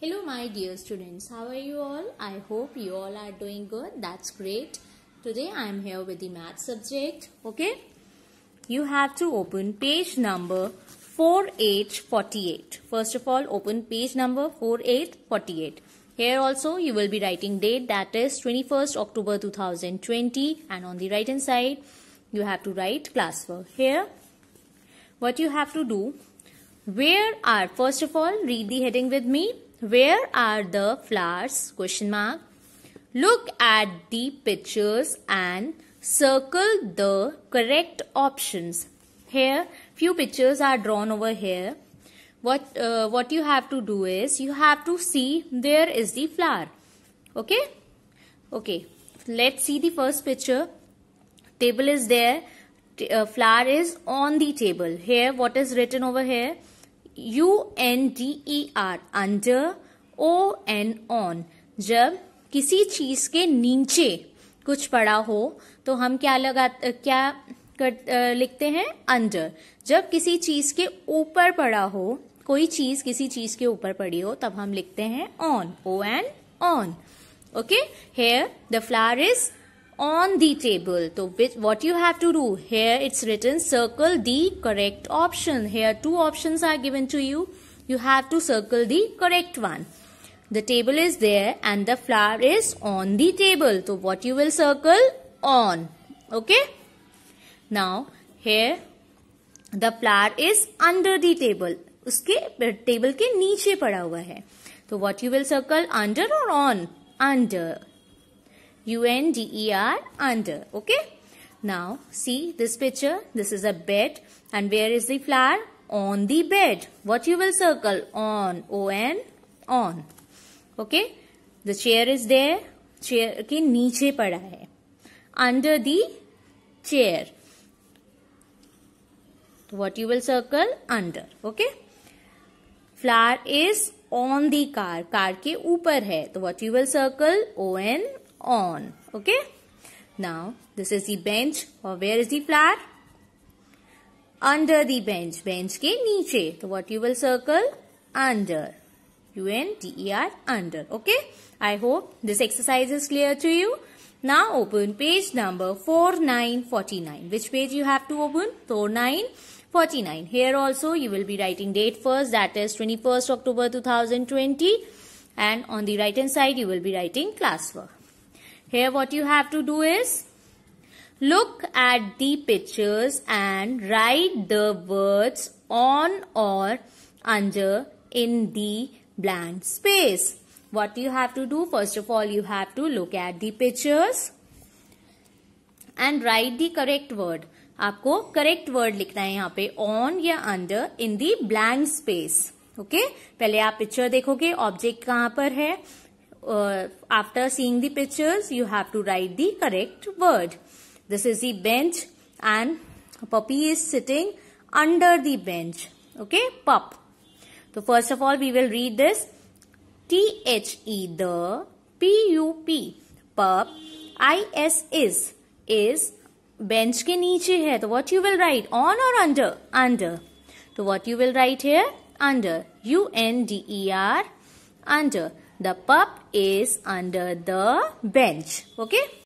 Hello, my dear students. How are you all? I hope you all are doing good. That's great. Today I am here with the math subject. Okay. You have to open page number 4848. First of all, open page number 4848. Here also you will be writing date that is 21st October 2020 and on the right hand side you have to write class for Here what you have to do where are first of all read the heading with me where are the flowers? Question mark. Look at the pictures and circle the correct options. Here, few pictures are drawn over here. What, uh, what you have to do is, you have to see there is the flower. Okay? Okay. Let's see the first picture. Table is there. T uh, flower is on the table. Here, what is written over here? U N D E R under O N on जब किसी चीज के नीचे कुछ पड़ा हो तो हम क्या लगा क्या कर, लिखते हैं अंडर जब किसी चीज के ऊपर पड़ा हो कोई चीज किसी चीज के ऊपर पड़ी हो तब हम लिखते हैं on O N on okay here the flower is on the table so which, what you have to do here it's written circle the correct option here two options are given to you you have to circle the correct one the table is there and the flower is on the table so what you will circle on okay now here the flower is under the table उसके table के नीचे पड़ा हुआ है तो what you will circle under और on under U-N-D-E-R, under. Okay. Now, see this picture. This is a bed. And where is the flower? On the bed. What you will circle? On. O-N, on. Okay. The chair is there. Chair के नीचे पड़ा है. Under the chair. What you will circle? Under. Okay. Flower is on the car. Car के ऊपर है. तो what you will circle? O-N, on. Okay. Now this is the bench or where is the flower? Under the bench. Bench ke niche. So what you will circle? Under. U-N-D-E-R under. Okay. I hope this exercise is clear to you. Now open page number 4949. Which page you have to open? 4949. Here also you will be writing date first that is 21st October 2020 and on the right hand side you will be writing class work. Here what you have to do is look at the pictures and write the words on or under in the blank space. What you have to do? First of all, you have to look at the pictures and write the correct word. आपको correct word लिखना है यहाँ पे on या under in the blank space okay पहले आप picture देखोगे object कहां पर है uh, after seeing the pictures, you have to write the correct word. This is the bench and puppy is sitting under the bench. Okay, pup. So first of all, we will read this. T-H-E, the, P-U-P, pup, I-S is, is bench ke niche hai. So what you will write, on or under? Under. So what you will write here? Under. U-N-D-E-R, under. The pup is under the bench. Okay.